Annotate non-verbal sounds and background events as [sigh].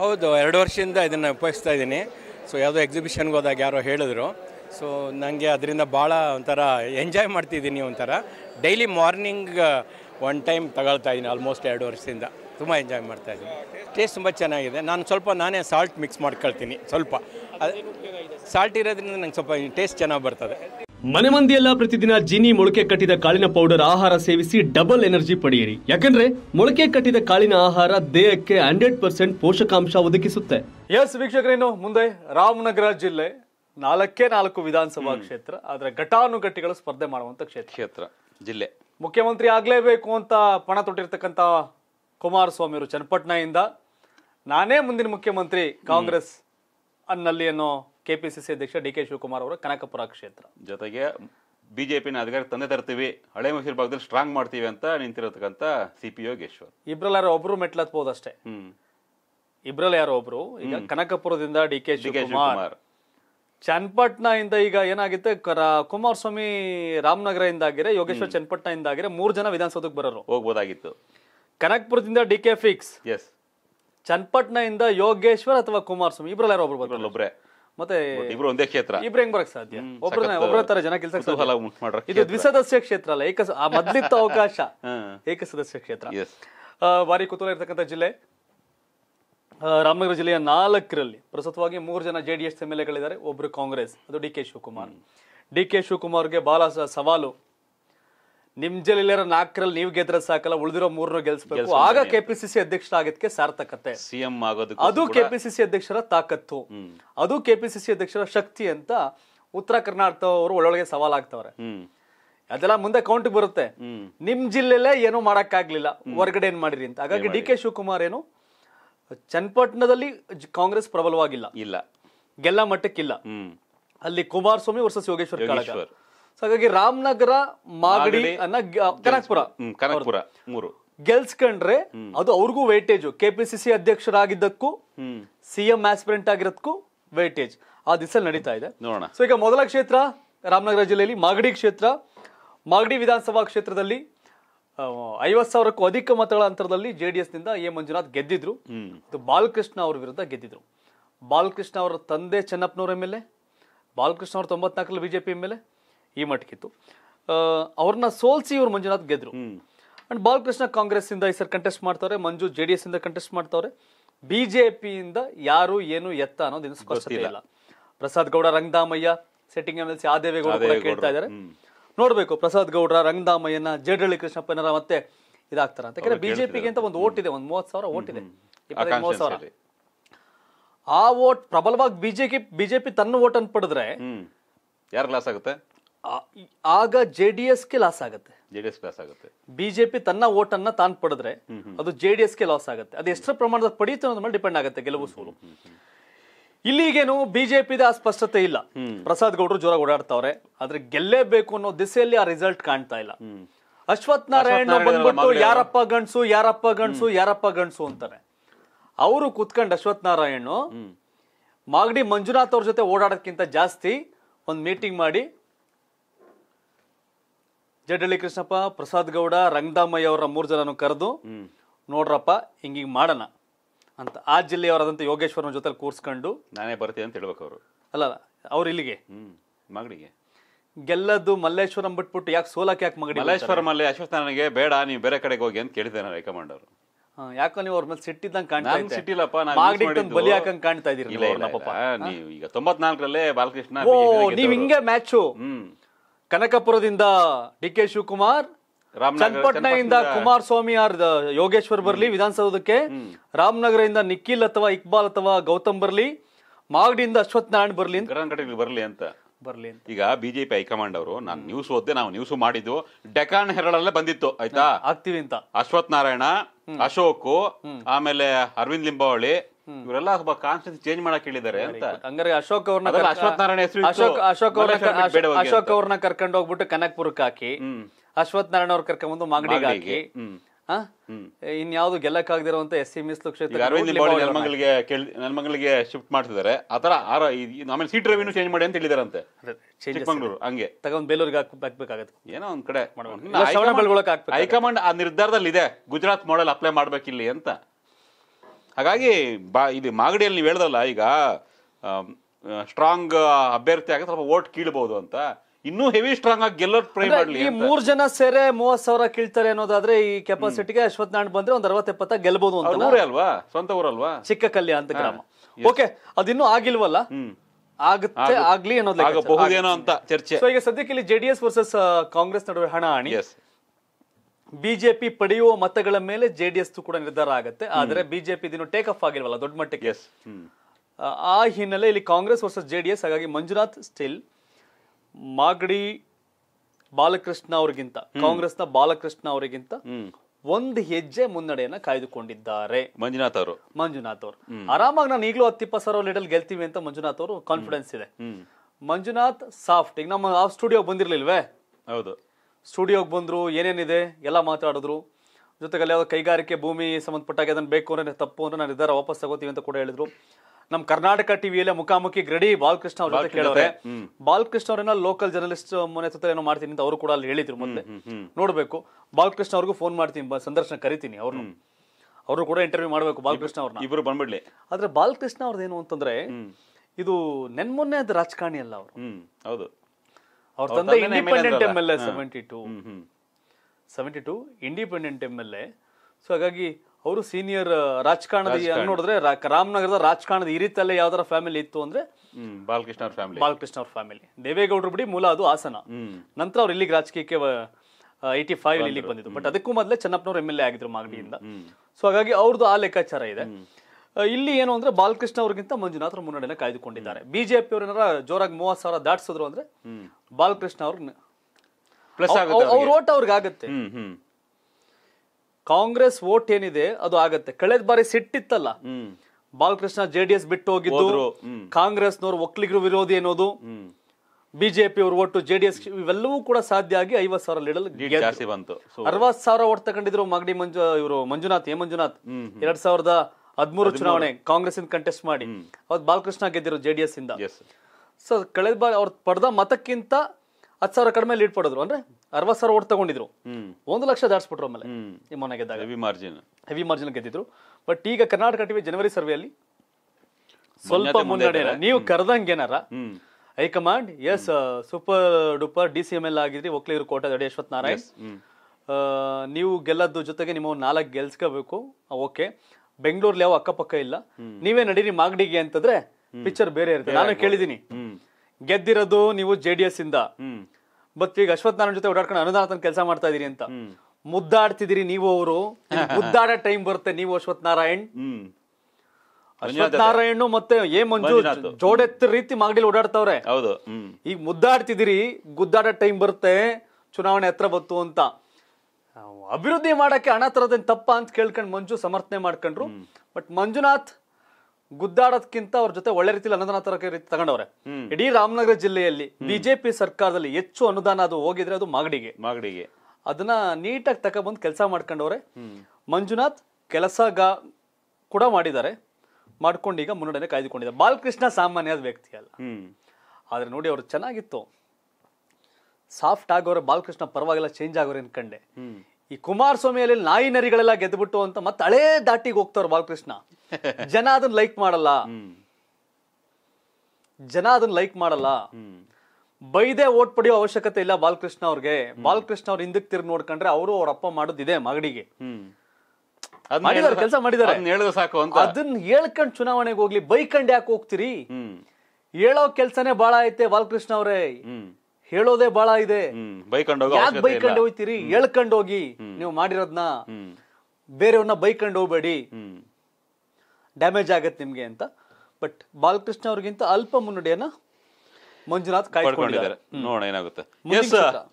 ಹೌದು ಎರಡು ವರ್ಷದಿಂದ ಇದನ್ನು ಉಪಯೋಗಿಸ್ತಾ ಇದ್ದೀನಿ ಸೊ ಯಾವುದೋ ಎಕ್ಸಿಬಿಷನ್ಗೆ ಹೋದಾಗ ಯಾರೋ ಹೇಳಿದ್ರು ಸೊ ನನಗೆ ಅದರಿಂದ ಭಾಳ ಒಂಥರ ಎಂಜಾಯ್ ಮಾಡ್ತಿದ್ದೀನಿ ಒಂಥರ ಡೈಲಿ ಮಾರ್ನಿಂಗ್ ಒನ್ ಟೈಮ್ ತಗೊಳ್ತಾ ಇದ್ದೀನಿ ಆಲ್ಮೋಸ್ಟ್ ಎರಡು ವರ್ಷದಿಂದ ತುಂಬ ಎಂಜಾಯ್ ಮಾಡ್ತಾ ಇದ್ದೀನಿ ಟೇಸ್ಟ್ ತುಂಬ ಚೆನ್ನಾಗಿದೆ ನಾನು ಸ್ವಲ್ಪ ನಾನೇ ಸಾಲ್ಟ್ ಮಿಕ್ಸ್ ಮಾಡ್ಕೊಳ್ತೀನಿ ಸ್ವಲ್ಪ ಸಾಲ್ಟ್ ಇರೋದ್ರಿಂದ ನಂಗೆ ಸ್ವಲ್ಪ ಟೇಸ್ಟ್ ಚೆನ್ನಾಗಿ ಬರ್ತದೆ ಮನೆ ಮಂದಿಯೆಲ್ಲ ಪ್ರತಿದಿನ ಜಿನಿ ಮೊಳಕೆ ಕಟ್ಟಿದ ಕಾಳಿನ ಪೌಡರ್ ಆಹಾರ ಸೇವಿಸಿ ಡಬಲ್ ಎನರ್ಜಿ ಪಡೆಯಿರಿ ಯಾಕಂದ್ರೆ ಮೊಳಕೆ ಕಟ್ಟಿದ ಕಾಳಿನ ಆಹಾರ ದೇಹಕ್ಕೆ ಹಂಡ್ರೆಡ್ ಪರ್ಸೆಂಟ್ ಪೋಷಕಾಂಶ ಒದಗಿಸುತ್ತೆ ಎಸ್ ವೀಕ್ಷಕರೇನು ಮುಂದೆ ರಾಮನಗರ ಜಿಲ್ಲೆ ನಾಲ್ಕೇ ನಾಲ್ಕು ವಿಧಾನಸಭಾ ಕ್ಷೇತ್ರ ಆದ್ರೆ ಘಟಾನುಘಟಿಗಳು ಸ್ಪರ್ಧೆ ಮಾಡುವಂತ ಕ್ಷೇತ್ರ ಕ್ಷೇತ್ರ ಜಿಲ್ಲೆ ಮುಖ್ಯಮಂತ್ರಿ ಆಗ್ಲೇಬೇಕು ಅಂತ ಪಣ ತೊಟ್ಟಿರ್ತಕ್ಕಂತ ತೊಟ್ಟಿರ್ತಕ್ಕಂಥ ಅವರು ಚನ್ನಪಟ್ಟಣದಿಂದ ನಾನೇ ಮುಂದಿನ ಮುಖ್ಯಮಂತ್ರಿ ಕಾಂಗ್ರೆಸ್ ಅನ್ನಲ್ಲಿ ಅನ್ನೋ ಕೆಪಿಸಿಸಿ ಅಧ್ಯಕ್ಷ ಡಿ ಕೆ ಶಿವಕುಮಾರ್ ಅವರು ಕನಕಪುರ ಕ್ಷೇತ್ರ ಜೊತೆಗೆ ಬಿಜೆಪಿನ ಅಧಿಕಾರಿ ತಂದೆ ತರ್ತೀವಿ ಹಳೆ ಮೈಸೂರು ಭಾಗದಲ್ಲಿ ಸ್ಟ್ರಾಂಗ್ ಮಾಡ್ತೀವಿ ಅಂತ ನಿಂತಿರತಕ್ಕಂತ ಸಿ ಪಿ ಯೋಗೇಶ್ವರ್ ಇಬ್ರಲ್ಲಿ ಯಾರೋ ಒಬ್ರು ಮೆಟ್ಲತ್ಬಹುದು ಅಷ್ಟೇ ಇಬ್ರಲ್ಲಿ ಯಾರೋ ಒಬ್ರು ಈಗ ಕನಕಪುರದಿಂದ ಡಿ ಕೆ ಶಿವಕುಮಾರ್ ಚನ್ನಪಟ್ಟಣ ಇಂದ ಈಗ ಏನಾಗುತ್ತೆ ಕುಮಾರಸ್ವಾಮಿ ರಾಮನಗರ ಇಂದ ಯೋಗೇಶ್ವರ್ ಚನ್ನಪಟ್ಟಣ ಇಂದ ಮೂರ್ ಜನ ವಿಧಾನಸೌಧಕ್ಕೆ ಬರೋರು ಹೋಗ್ಬೋದಾಗಿತ್ತು ಕನಕಪುರದಿಂದ ಡಿ ಕೆ ಫಿಕ್ಸ್ ಎಸ್ ಚನ್ನಪಟ್ಟಣ ಇಂದ ಯೋಗೇಶ್ವರ್ ಅಥವಾ ಕುಮಾರಸ್ವಾಮಿ ಇಬ್ರಲ್ಲಿ ಯಾರೋ ಒಬ್ರು ಬರ್ತಾರೆ ಮತ್ತೆ ಇಬ್ರು ಒಂದೇ ಕ್ಷೇತ್ರ ಇಬ್ರು ಹೆಂಗ್ ಬರಕ್ ಸಾಧ್ಯ ಒಬ್ರ ಒಬ್ಬರ ತರ ಜನ ಕೆಲಸ ಇದು ದ್ವಿಸದಸ್ಯ ಕ್ಷೇತ್ರ ಅಲ್ಲ ಏಕ ಆ ಮೊದ್ಲಿತ್ತ [laughs] ಅವಕಾಶ ಏಕಸದಸ್ಯ ಕ್ಷೇತ್ರ ಬಾರಿ ಕುತೂಹಲ ಇರ್ತಕ್ಕಂಥ ಜಿಲ್ಲೆ ರಾಮನಗರ ಜಿಲ್ಲೆಯ ನಾಲ್ಕರಲ್ಲಿ ಪ್ರಸ್ತುತವಾಗಿ ಮೂರು ಜನ J D S M L ಎಗಳಿದ್ದಾರೆ ಒಬ್ರು ಕಾಂಗ್ರೆಸ್ ಅದು D K Shivakumar D K ಶಿವಕುಮಾರ್ಗೆ ಬಹಳ ಸವಾಲು ನಿಮ್ ಜಿಲ್ಲೆಲಿರೋ ನಾಲ್ಕರಲ್ಲಿ ನೀವು ಗೆದ್ರೆ ಸಾಕಲ್ಲ ಉಳಿದಿರೋ ಮೂರನ್ನು ಗೆಲ್ಸ್ಬೇಕು ಆಗ ಕೆಪಿಸಿಸಿ ಅಧ್ಯಕ್ಷರಾಗದಕ್ಕೆ ಸಾರ್ಥಕತೆ ಸಿಎಂ ಆಗೋದು ಅದು ಸಿ ಅಧ್ಯಕ್ಷರ ತಾಕತ್ತು ಅದು ಕೆಪಿಸಿಸಿ ಅಧ್ಯಕ್ಷರ ಶಕ್ತಿ ಅಂತ ಉತ್ತರ ಕರ್ನಾಟಕದವರು ಒಳ್ಳೊಳಗೆ ಆಗ್ತವ್ರೆ ಅದೆಲ್ಲ ಮುಂದೆ ಕೌಂಟ್ ಬರುತ್ತೆ ನಿಮ್ ಜಿಲ್ಲೆಲ್ಲೇ ಏನು ಮಾಡಕ್ಕಾಗ್ಲಿಲ್ಲ ಹೊರಗಡೆ ಏನ್ ಮಾಡಿರಿ ಅಂತ ಹಾಗಾಗಿ ಡಿ ಕೆ ಶಿವಕುಮಾರ್ ಏನು ಚನ್ನಪಟ್ಟಣದಲ್ಲಿ ಕಾಂಗ್ರೆಸ್ ಪ್ರಬಲವಾಗಿಲ್ಲ ಇಲ್ಲ ಗೆಲ್ಲ ಮಟ್ಟಕ್ಕಿಲ್ಲ ಅಲ್ಲಿ ಕುಮಾರಸ್ವಾಮಿ ವರ್ಸಸ್ ಯೋಗೇಶ್ವರ್ ಕಾಳಗ ಸೊ ಹಾಗಾಗಿ ರಾಮನಗರ ಮಾಗಡಿ ಅನ್ನ ಕನಕಪುರ ಕನಕಪುರ ಮೂರು ಗೆಲ್ಸ್ಕೊಂಡ್ರೆ ಅದು ಅವ್ರಿಗೂ ವೇಟೇಜ್ ಕೆಪಿಸಿಸಿ ಅಧ್ಯಕ್ಷರಾಗಿದ್ದಕ್ಕೂ ಸಿಎಂ ಆಸ್ಪಿರೆಂಟ್ ಆಗಿರೋದಕ್ಕೂ ವೇಟೇಜ್ ಆ ದಿಸಲ್ಲಿ ನಡೀತಾ ಇದೆ ನೋಡೋಣ ಸೊ ಈಗ ಮೊದಲ ಕ್ಷೇತ್ರ ರಾಮನಗರ ಜಿಲ್ಲೆಯಲ್ಲಿ ಮಾಗಡಿ ಕ್ಷೇತ್ರ ಮಾಗಡಿ ವಿಧಾನಸಭಾ ಕ್ಷೇತ್ರದಲ್ಲಿ ಐವತ್ ಸಾವಿರಕ್ಕೂ ಅಧಿಕ ಮತಗಳ ಅಂತರದಲ್ಲಿ ಜೆ ಡಿ ನಿಂದ ಎ ಮಂಜುನಾಥ್ ಗೆದ್ದಿದ್ರು ಬಾಲಕೃಷ್ಣ ಅವರ ವಿರುದ್ಧ ಗೆದ್ದಿದ್ರು ಬಾಲಕೃಷ್ಣ ಅವರ ತಂದೆ ಚೆನ್ನಪ್ಪನವರ ಎಂ ಎಲ್ ಎ ಬಾಲಕೃಷ್ಣ ಅವರು ತೊಂಬತ್ನಾಲ್ಕರಲ್ಲಿ ಬಿಜೆಪಿ ಎಂ ಎಲ್ ಎ ಈ ಮಟ್ಟಕ್ಕಿತ್ತು ಅವ್ರನ್ನ ಸೋಲ್ಸಿ ಇವ್ರು ಮಂಜುನಾಥ್ ಗೆದ್ರು ಅಂಡ್ ಬಾಲಕೃಷ್ಣ ಕಾಂಗ್ರೆಸ್ ಇಂದ ಈ ಸರ್ ಕಂಟೆಸ್ಟ್ ಮಾಡ್ತಾವ್ರೆ ಮಂಜು ಜೆ ಡಿ ಎಸ್ ಇಂದ ಕಂಟೆಸ್ಟ್ ಮಾಡ್ತಾವ್ರೆ ಬಿಜೆಪಿಯಿಂದ ಯಾರು ಏನು ಎತ್ತ ಅನ್ನೋದು ಇಲ್ಲ Prasad Gowda Rangadhamaiah setting M L C ಆದೇವೇಗೌಡ ಕೇಳ್ತಾ ಇದ್ದಾರೆ ನೋಡ್ಬೇಕು ಪ್ರಸಾದ್ ಗೌಡ ರಂಗದಾಮಯ್ಯನ ಜಡಹಳ್ಳಿ ಕೃಷ್ಣಪ್ಪನರ ಮತ್ತೆ ಇದಾಗ್ತಾರ ಅಂತ ಯಾಕಂದ್ರೆ ಬಿಜೆಪಿಗೆ ಅಂತ ಒಂದು ಓಟ್ ಇದೆ ಒಂದ್ ಮೂವತ್ ಸಾವಿರ ಓಟ್ ಇದೆ ಆ ಓಟ್ ಪ್ರಬಲವಾಗಿ ಬಿಜೆಪಿ ಬಿಜೆಪಿ ತನ್ನ ಓಟ್ ಅನ್ ಪಡೆದ್ರೆ ಯಾರು ಲಾಸ್ ಆಗುತ್ತೆ ಆಗ ಜೆ ಡಿ ಗೆ ಲಾಸ್ ಆಗುತ್ತೆ ಜೆಡಿಎಸ್ ಆಗುತ್ತೆ ಬಿಜೆಪಿ ತನ್ನ ಓಟನ್ನ ತಾನ್ ಪಡೆದ್ರೆ ಅದು ಜೆ ಡಿ ಗೆ ಲಾಸ್ ಆಗುತ್ತೆ ಅದು ಎಷ್ಟು ಪ್ರಮಾಣದ ಪಡೀತು ಅನ್ನೋದ್ರ ಮೇಲೆ ಡಿಪೆಂಡ್ ಆಗುತ್ತೆ ಗೆಲುವು ಸೋಲು ಇಲ್ಲಿಗೇನು ಬಿಜೆಪಿದ ಸ್ಪಷ್ಟತೆ ಇಲ್ಲ ಪ್ರಸಾದ್ ಗೌಡರು ಜೋರಾಗಿ ಓಡಾಡ್ತಾವ್ರೆ ಆದ್ರೆ ಗೆಲ್ಲೇಬೇಕು ಅನ್ನೋ ದಿಸೆಯಲ್ಲಿ ಆ ರಿಸಲ್ಟ್ ಕಾಣ್ತಾ ಇಲ್ಲ ಅಶ್ವಥ್ ನಾರಾಯಣ ಬಂದ್ಬಿಟ್ಟು ಯಾರಪ್ಪ ಗಂಡ್ಸು ಯಾರಪ್ಪ ಗಂಡ್ಸು ಯಾರಪ್ಪ ಗಂಡ್ಸು ಅಂತಾರೆ ಅವರು ಕುತ್ಕೊಂಡು ಅಶ್ವಥ್ ನಾರಾಯಣ ಮಾಗಡಿ ಮಂಜುನಾಥ್ ಅವ್ರ ಜೊತೆ ಓಡಾಡೋದಕ್ಕಿಂತ ಜಾಸ್ತಿ ಒಂದು ಮೀಟಿಂಗ್ ಮಾಡಿ ಜಡ್ಡಳ್ಳಿ ಕೃಷ್ಣಪ್ಪ ಪ್ರಸಾದ್ ಗೌಡ ರಂಗದಾಮಯ್ಯ ಅವರ ಮೂರು ಜನ ಕರೆದು ನೋಡ್ರಪ್ಪ ಹಿಂಗ ಮಾಡೋಣ ಅಂತ ಆ ಜಿಲ್ಲೆಯವರಾದಂತ ಯೋಗೇಶ್ವರನ ಜೊತೆ ಕೂರ್ಸ್ಕೊಂಡು ನಾನೇ ಬರ್ತೀನಿ ಅಂತ ಹೇಳ್ಬೇಕು ಅವರು ಅಲ್ಲ ಅವ್ರು ಇಲ್ಲಿಗೆ ಮಗಡಿಗೆ ಗೆಲ್ಲದ್ದು ಮಲ್ಲೇಶ್ವರಂ ಬಿಟ್ಬಿಟ್ಟು ಯಾಕೆ ಸೋಲಕ್ಕೆ ಯಾಕೆ ಮಗಡಿ ಮಲ್ಲೇಶ್ವರಂ ಅಲ್ಲಿ ಅಶ್ವತ್ಥ ಬೇಡ ನೀವು ಬೇರೆ ಕಡೆಗೆ ಹೋಗಿ ಅಂತ ನಾನು ಹೈಕಮಾಂಡ್ ಅವರು ಯಾಕೋ ನೀವು ಅವ್ರ ಮೇಲೆ ಸಿಟ್ಟಿದ್ದಂಗೆ ಕಾಣ್ತಾ ಸಿಟ್ಟಿಲ್ಲಪ್ಪ ನಾನು ಬಲಿ ಹಾಕಂಗೆ ಕಾಣ್ತಾ ಇದೀರಿ ನೀವು ಈಗ ತೊಂಬತ್ನಾಲ್ಕರಲ್ಲೇ ಬಾಲಕೃಷ್ಣ ನೀವು ಹಿಂಗೆ ಮ್ಯಾಚು ಕನಕಪುರದಿಂದ ಡಿ ಕೆ ಶಿವಕುಮಾರ್ ಚನ್ನಪಟ್ಟಣದಿಂದ ಸ್ವಾಮಿ ಆರ್ ಯೋಗೇಶ್ವರ್ ಬರ್ಲಿ ವಿಧಾನಸೌಧಕ್ಕೆ ರಾಮನಗರದಿಂದ ನಿಖಿಲ್ ಅಥವಾ ಇಕ್ಬಾಲ್ ಅಥವಾ ಗೌತಮ್ ಬರ್ಲಿ ಮಾಗಡಿಯಿಂದ ಅಶ್ವಥ್ ನಾರಾಯಣ್ ಬರ್ಲಿ ಬರ್ಲಿ ಅಂತ ಬರ್ಲಿ ಈಗ ಬಿಜೆಪಿ ಹೈಕಮಾಂಡ್ ಅವರು ನಾನ್ ನ್ಯೂಸ್ ಓದ್ದೆ ನಾವು ನ್ಯೂಸ್ ಮಾಡಿದ್ದು ಡೆಕಾನ್ ಹೆರಳಲ್ಲೇ ಬಂದಿತ್ತು ಆಯ್ತಾ ಆಗ್ತೀವಿ ಅಂತ ಅಶ್ವಥ್ ನಾರಾಯಣ ಅಶೋಕ್ ಆಮೇಲೆ ಅರವಿಂದ್ ಲಿಂಬಾವಳಿ ಇವರೆಲ್ಲ ಕಾನ್ಸ್ಟಿಟ್ಯೂನ್ಸಿ ಚೇಂಜ್ ಮಾಡಕ್ ಹೇಳಿದ್ದಾರೆ ಅಂತ ಹಂಗಾರೆ ಅಶೋಕ್ ಅವ್ರನ್ನ ಅಶ್ವತ್ ನಾರಾಯಣ ಹೆಸರು ಅಶೋಕ್ ಅಶೋಕ್ ಅವ್ರನ್ನ ಅಶೋಕ್ ಅವ್ರನ್ನ ಕರ್ಕೊಂಡು ಹೋಗ್ಬಿಟ್ಟು ಕನಕ್ಪುರಕ್ಕೆ ಹಾಕಿ ಅಶ್ವಥ್ ನಾರಾಯಣ ಅವ್ರ ಕರ್ಕೊಂಡ್ಬಂದು ಮಾಗಡಿಗೆ ಹಾಕಿ ಇನ್ಯಾವ್ದು ಗೆಲ್ಲಕ್ ಆಗದಿರುವಂತ ಎಸ್ ಸಿ ಮಿಸ್ ಕ್ಷೇತ್ರ ಅರವಿಂದ್ ಲಿಂಬಾವಳಿ ಶಿಫ್ಟ್ ಮಾಡ್ತಿದ್ದಾರೆ ಆತರ ಆಮೇಲೆ ಸೀಟ್ ರೆವಿನ್ಯೂ ಚೇಂಜ್ ಮಾಡಿ ಅಂತ ಹೇಳಿದಾರಂತೆ ಚಿಕ್ಕಮಂಗ್ಳೂರು ಹಂಗೆ ತಗೊಂಡ್ ಬೇಲೂರಿಗೆ ಹಾಕ್ಬೇಕಾಗತ್ತೆ ಏನೋ ಒಂದ್ ಕಡೆ ಹೈಕಮಾಂಡ್ ಆ ನಿರ್ಧಾರದಲ್ಲಿ ಇದೆ ಗುಜರಾತ್ ಮಾಡೆಲ್ ಅಪ್ಲೈ ಮಾಡ್ಬೇಕಿಲ್ಲಿ ಅಂತ ಹಾಗಾಗಿ ಬಾ ಇಲ್ಲಿ ಮಾಗಡಿಯಲ್ಲಿ ನೀವು ಹೇಳ್ದಲ್ಲ ಈಗ ಸ್ಟ್ರಾಂಗ್ ಅಭ್ಯರ್ಥಿ ಆಗ ಸ್ವಲ್ಪ ಓಟ್ ಕೀಳ್ಬೋದು ಅಂತ ಇನ್ನೂ ಹೆವಿ ಸ್ಟ್ರಾಂಗ್ ಆಗಿ ಗೆಲ್ಲೋ ಪ್ರೈ ಮಾಡಲಿ ಈ ಮೂರ್ ಜನ ಸೇರೆ ಮೂವತ್ತು ಸಾವಿರ ಕೀಳ್ತಾರೆ ಅನ್ನೋದಾದ್ರೆ ಈ ಕೆಪಾಸಿಟಿಗೆ ಅಶ್ವಥ್ ಬಂದ್ರೆ ಒಂದ್ ಅರವತ್ತ ಎಪ್ಪತ್ತ ಗೆಲ್ಬಹುದು ಅಂತ ಅಲ್ವಾ ಸ್ವಂತ ಊರಲ್ವಾ ಚಿಕ್ಕ ಕಲ್ಯ ಅಂತ ಗ್ರಾಮ ಓಕೆ ಅದಿನ್ನೂ ಆಗಿಲ್ವಲ್ಲ ಆಗುತ್ತೆ ಆಗ್ಲಿ ಅನ್ನೋದು ಅಂತ ಚರ್ಚೆ ಈಗ ಸದ್ಯಕ್ಕೆ ಇಲ್ಲಿ ಜೆಡಿಎಸ್ ವರ್ಸಸ್ ಕಾಂಗ್ರೆಸ್ ನಡುವೆ ಹಣ ಹಣಿ ಬಿಜೆಪಿ ಪಡೆಯುವ ಮತಗಳ ಮೇಲೆ ಜೆಡಿಎಸ್ ಕೂಡ ನಿರ್ಧಾರ ಆಗುತ್ತೆ ಆದರೆ ಬಿಜೆಪಿ ಇದನ್ನು ಟೇಕ್ ಆಫ್ ಆಗಿಲ್ವಲ್ಲ ದೊಡ್ಡ ಮಟ್ಟಕ್ಕೆ ಆ ಹಿನ್ನೆಲೆ ಇಲ್ಲಿ ಕಾಂಗ್ರೆಸ್ ವರ್ಸಸ್ ಜೆಡಿಎಸ್ ಹಾಗಾಗಿ ಮಂಜುನಾಥ್ ಸ್ಟಿಲ್ ಮಾಗಡಿ ಬಾಲಕೃಷ್ಣ ಅವರಿಗಿಂತ ಕಾಂಗ್ರೆಸ್ನ ಬಾಲಕೃಷ್ಣ ಅವರಿಗಿಂತ ಒಂದು ಹೆಜ್ಜೆ ಮುನ್ನಡೆಯನ್ನ ಕಾಯ್ದುಕೊಂಡಿದ್ದಾರೆ ಮಂಜುನಾಥ್ ಅವರು ಮಂಜುನಾಥ್ ಅವರು ಆರಾಮಾಗಿ ನಾನು ಈಗಲೂ ಹತ್ತಿಪ್ಪ ಇಪ್ಪತ್ತು ಸಾವಿರ ಲೀಡಲ್ ಗೆಲ್ತೀವಿ ಅಂತ ಮಂಜುನಾಥ್ ಅವರು ಕಾನ್ಫಿಡೆನ್ಸ್ ಇದೆ ಮಂಜುನಾಥ್ ಸಾಫ್ಟ್ ಈಗ ನಮ್ಮ ಸ್ಟುಡಿಯೋ ಬಂದಿರ್ಲಿಲ್ವೇ ಹೌದು ಸ್ಟುಡಿಯೋಗೆ ಬಂದರು ಏನೇನಿದೆ ಎಲ್ಲ ಮಾತಾಡಿದ್ರು ಜೊತೆಗೆ ಅಲ್ಲಿ ಕೈಗಾರಿಕೆ ಭೂಮಿ ಸಂಬಂಧಪಟ್ಟಾಗಿ ಅದನ್ನು ಬೇಕು ಅಂದರೆ ತಪ್ಪು ಅಂದರೆ ನಾನು ನಿರ್ಧಾರ ವಾಪಸ್ ತಗೋತೀವಿ ಅಂತ ಕೂಡ ಹೇಳಿದ್ರು ನಮ್ಮ ಕರ್ನಾಟಕ ಟಿವಿಯಲ್ಲೇ ಮುಖಾಮುಖಿ ಗ್ರಡಿ ಬಾಲಕೃಷ್ಣ ಅವರ ಜೊತೆ ಬಾಲಕೃಷ್ಣ ಅವರನ್ನ ಲೋಕಲ್ ಜರ್ನಲಿಸ್ಟ್ ಮನೆ ಸುತ್ತ ಏನೋ ಮಾಡ್ತೀನಿ ಅಂತ ಅವರು ಕೂಡ ಅಲ್ಲಿ ಹೇಳಿದ್ರು ಮತ್ತೆ ನೋಡಬೇಕು ಬಾಲಕೃಷ್ಣ ಅವ್ರಿಗೂ ಫೋನ್ ಮಾಡ್ತೀನಿ ಸಂದರ್ಶನ ಕರಿತೀನಿ ಅವ್ರನ್ನ ಅವರು ಕೂಡ ಇಂಟರ್ವ್ಯೂ ಮಾಡಬೇಕು ಬಾಲಕೃಷ್ಣ ಅವ್ರನ್ನ ಇಬ್ಬರು ಬಂದ್ಬಿಡ್ಲಿ ಆದ್ರೆ ಬಾಲಕೃಷ್ಣ ಅವ್ರದ್ದು ಏನು ಅಂತಂದ್ರೆ ಇದು ನೆನ್ಮೊನ್ನೆ ಅದು ರಾಜಕಾರಣಿ ಅಲ್ಲ ಅವರು ಹೌದು ಅವ್ರ ತಂದೆ independent M L A seventy two seventy two independent M L A so ಹಾಗಾಗಿ ಅವರು ಸೀನಿಯರ್ ರಾಜಕಾರಣದ ನೋಡಿದ್ರೆ ರಾಮನಗರದ ರಾಜಕಾರಣದ ಈ ರೀತಿಯಲ್ಲೇ ಯಾವ್ದಾರ ಫ್ಯಾಮಿಲಿ ಇತ್ತು ಅಂದ್ರೆ ಬಾಲಕೃಷ್ಣ ಫ್ಯಾಮಿಲಿ ಬಾಲಕೃಷ್ಣ ಅವ್ರ ಫ್ಯಾಮಿಲಿ ದೇವೇಗೌಡರು ಬಿಡಿ ಮೂಲ ಅದು ಹಾಸನ ನಂತರ ಅವ್ರು ಇಲ್ಲಿಗೆ ರಾಜಕೀಯಕ್ಕೆ ಏಯ್ಟಿ ಫೈವ್ ಇಲ್ಲಿಗೆ ಬಂದಿದ್ದು ಬಟ್ ಅದಕ್ಕೂ ಮೊದಲೇ ಚೆನ್ನಪ್ಪನವ್ರು ಎಮ್ ಎಲ್ ಎ ಆಗಿದ್ರು ಮಾಗಡಿಯಿಂದ ಸೊ ಹಾಗಾಗಿ ಅವ್ರದ್ದು ಆ ಲೆಕ್ಕಾಚಾರ ಇದೆ ಇಲ್ಲಿ ಏನು ಅಂದ್ರೆ ಬಾಲಕೃಷ್ಣ ಅವ್ರಿಗಿಂತ ಮಂಜುನಾಥ್ ಮುನ್ನಡೆನ ಕಾಯ್ದುಕೊಂಡಿದ್ದಾರೆ ಬಿಜೆಪಿ ಅವ್ರ ಏನಾರ ಜೋರಾಗಿ ಮೂವತ್ ಸಾವಿರ ದಾಟಿಸಿದ್ರು ಅಂದ್ರೆ ಬಾಲಕೃಷ್ಣ ಅವ್ರ ಪ್ಲಸ್ ಅವ್ರ ಓಟ್ ಅವ್ರಿಗಾಗತ್ತೆ ಕಾಂಗ್ರೆಸ್ ಓಟ್ ಏನಿದೆ ಅದು ಆಗತ್ತೆ ಕಳೆದ ಬಾರಿ ಸಿಟ್ಟಿತ್ತಲ್ಲ ಬಾಲಕೃಷ್ಣ ಜೆ ಡಿ ಎಸ್ ಬಿಟ್ಟು ಹೋಗಿದ್ದು ಕಾಂಗ್ರೆಸ್ನವ್ರು ಒಕ್ಕಲಿಗರು ವಿರೋಧಿ ಅನ್ನೋದು ಬಿಜೆಪಿ ಅವ್ರ ಡಿ ಜೆಡಿಎಸ್ ಇವೆಲ್ಲವೂ ಕೂಡ ಸಾಧ್ಯ ಆಗಿ ಐವತ್ ಸಾವಿರ ಲೀಡಲ್ ಬಂತು ಅರವತ್ ಸಾವಿರ ಓಟ್ ತಗೊಂಡಿದ್ರು ಮಗಡಿ ಮಂಜು ಇವರು ಮಂಜುನಾಥ್ ಎ ಮಂಜುನಾಥ್ ಎರಡ್ ಸಾವಿರದ ಹದಿಮೂರು ಚುನಾವಣೆ ಕಾಂಗ್ರೆಸ್ ಇಂದ ಕಂಟೆಸ್ಟ್ ಮಾಡಿ ಅವತ್ತು ಬಾಲಕೃಷ್ಣ ಗೆದ್ದಿರೋ ಜೆ ಡಿ ಎಸ್ ಇಂದ ಸೊ ಕಳೆದ ಬಾರಿ ಅವ್ರ ಪಡೆದ ಮತಕ್ಕಿಂತ ಹತ್ ಸಾವಿರ ಕಡಿಮೆ ಲೀಡ್ ಪಡೆದ್ರು ಅಂದ್ರೆ ಅರವತ್ ಸಾವಿರ ಓಟ್ ತಗೊಂಡಿದ್ರು ಒಂದು ಲಕ್ಷ ದಾಟಿಸ್ಬಿಟ್ರು ಆಮೇಲೆ ಈ ಮೊನ್ನೆ ಗೆದ್ದಾಗ ಹೆವಿ ಮಾರ್ಜಿನ್ ಹೆವಿ ಮಾರ್ಜಿನ್ ಗೆದ್ದಿದ್ರು ಬಟ್ ಈಗ ಕರ್ನಾಟಕ ಟಿವಿ ಜನವರಿ ಸರ್ವೆಯಲ್ಲಿ ಸ್ವಲ್ಪ ಮುನ್ನಡೆ ನೀವು ಕರೆದಂಗೆ ಏನಾರ ಹೈಕಮಾಂಡ್ ಎಸ್ super duper D C M L ಆಗಿದ್ರಿ ಒಕ್ಲೀರು ಕೋಟೆ ದಡಿ ಯಶ್ವತ್ ನಾರಾಯಣ್ ನೀವು ಗೆಲ್ಲದ್ದು ಜೊತೆಗೆ ನಿಮ್ಮ ನಾಲ್ಕು ಗೆಲ್ಸ್ಕೋಬೇಕು ಓಕೆ ಬೆಂಗಳೂರ್ಲಿ ಯಾವ ಅಕ್ಕಪಕ್ಕ ಇಲ್ಲ ನೀವೇ ನಡೀರಿ ಮಾಗಡಿಗೆ ಅಂತಂದ್ರೆ ಪಿಕ್ಚರ್ ಬೇರೆ ಇರುತ್ತೆ ನಾನು ಕೇಳಿದೀನಿ ಗೆದ್ದಿರೋದು ನೀವು ಜೆ ಡಿ ಎಸ್ ಇಂದ ಬಟ್ ಈಗ ಅಶ್ವಥ್ ಜೊತೆ ಓಡಾಡ್ಕೊಂಡು ಅನುದಾನ ತಂದು ಕೆಲಸ ಮಾಡ್ತಾ ಇದೀರಿ ಅಂತ ಮುದ್ದಾಡ್ತಿದಿರಿ ನೀವು ಅವರು ಮುದ್ದಾಡೋ ಟೈಮ್ ಬರುತ್ತೆ ನೀವು ಅಶ್ವಥ್ ನಾರಾಯಣ್ ಅಶ್ವತ್ ನಾರಾಯಣ್ ಮತ್ತೆ ಏ ಮಂಜು ಜೋಡೆತ್ತ ರೀತಿ ಮಾಗಡಿಲಿ ಓಡಾಡ್ತಾವ್ರೆ ಹೌದು ಈಗ ಮುದ್ದಾಡ್ತಿದಿರಿ ಗುದ್ದಾಡೋ ಟೈಮ್ ಬರುತ್ತೆ ಚುನಾವಣೆ ಹತ್ರ ಬತ್ತು ಅಂತ ಅಭಿವೃದ್ಧಿ ಮಾಡಕ್ಕೆ ಹಣ ತರೋದೇನು ತಪ್ಪ ಅಂತ ಕೇಳ್ಕೊಂಡು ಮಂಜು ಸಮರ್ಥನೆ ಮಾಡ್ಕೊಂಡ್ರು ಬಟ್ ಮಂಜುನಾಥ್ ಗುದ್ದಾಡೋದಕ್ಕಿಂತ ಅವ್ರ ಜೊತೆ ಒಳ್ಳೆ ರೀತಿಯಲ್ಲಿ ಅನುದಾನ ತರಕ ರೀತಿ ತಗೊಂಡವ್ರೆ ಇಡೀ ರಾಮನಗರ ಜಿಲ್ಲೆಯಲ್ಲಿ ಬಿಜೆಪಿ ಸರ್ಕಾರದಲ್ಲಿ ಹೆಚ್ಚು ಅನುದಾನ ಅದು ಹೋಗಿದ್ರೆ ಅದು ಮಾಗಡಿಗೆ ಮಾಗಡಿಗೆ ಅದನ್ನ ನೀಟಾಗಿ ಬಂದು ಕೆಲಸ ಮಾಡ್ಕೊಂಡವ್ರೆ ಮಂಜುನಾಥ್ ಕೆಲಸಗ ಕೂಡ ಮಾಡಿದ್ದಾರೆ ಮಾಡ್ಕೊಂಡು ಈಗ ಮುನ್ನಡೆನೆ ಕಾಯ್ದುಕೊಂಡಿದ್ದಾರೆ ಬಾಲಕೃಷ್ಣ ಸಾಮಾನ್ಯ ವ್ಯಕ್ತಿ ಅಲ್ಲ ಆದ್ರೆ ನೋಡಿ ಅವ್ರು ಚೆನ್ನಾಗಿತ್ತು ಸಾಫ್ಟ್ ಆಗೋರೆ ಬಾಲಕೃಷ್ಣ ಪರವಾಗಿಲ್ಲ ಚೇಂಜ್ ಆಗೋರು ಅನ್ಕಂಡೆ ಈ ಕುಮಾರಸ್ವಾಮಿಯಲ್ಲಿ ನಾಯಿ ನರಿಗಳೆಲ್ಲ ಗೆದ್ಬಿಟ್ಟು ಅಂತ ಮತ್ತೆ ಹಳೇ ದಾಟಿಗೆ ಹೋಗ್ತಾವ್ರು ಬಾಲಕೃಷ್ಣ [laughs] ಜನ ಅದನ್ನ ಲೈಕ್ ಮಾಡಲ್ಲ ಜನ ಅದನ್ನ ಲೈಕ್ ಮಾಡಲ್ಲ ಬೈದೆ ಓಟ್ ಪಡೆಯೋ ಅವಶ್ಯಕತೆ ಇಲ್ಲ ಬಾಲಕೃಷ್ಣ ಅವ್ರಿಗೆ ಬಾಲಕೃಷ್ಣ ಅವ್ರ ಹಿಂದಕ್ಕೆ ತಿರ್ ನೋಡ್ಕೊಂಡ್ರೆ ಅವರು ಅವ್ರ ಅಪ್ಪ ಮಾಡೋದಿದೆ ಮಗಡಿಗೆ ಕೆಲಸ ಮಾಡಿದಾರೆ ಸಾಕು ಅಂತ ಅದನ್ನ ಹೇಳ್ಕೊಂಡ್ ಚುನಾವಣೆಗೆ ಹೋಗ್ಲಿ ಬೈಕಂಡ್ ಯಾಕೆ ಹೋಗ್ತಿರಿ ಹೇಳೋ ಕೆಲ್ಸನೇ ಬಹಳ ಐತೆ ಬಾಲಕೃಷ್ಣ ಅವರೇ ಹೇಳೋದೇ ಬಹಳ ಇದೆ ಯಾಕೆ ಬೈಕೊಂಡು ಹೋಗ್ತೀರಿ ಹೇಳ್ಕೊಂಡು ಹೋಗಿ ನೀವು ಮಾಡಿರೋದ್ನ ಬೇರೆಯವ್ರನ್ನ ಬೈಕೊಂಡು ಹೋಗ್ಬೇಡಿ ಡ್ಯಾಮೇಜ್ ಆಗತ್ತೆ ನಿಮ್ಗೆ ಅಂತ ಬಟ್ ಬಾಲಕೃಷ್ಣ ಅವ್ರಿಗಿಂತ ಅಲ್ಪ ಮುನ್ನುಡಿಯನ್ನ ಮಂಜುನಾಥ್ ಕಾಯ್ಕೊಂಡಿದ್ದಾರೆ ನೋಡೋಣ ಏನಾಗುತ್ತೆ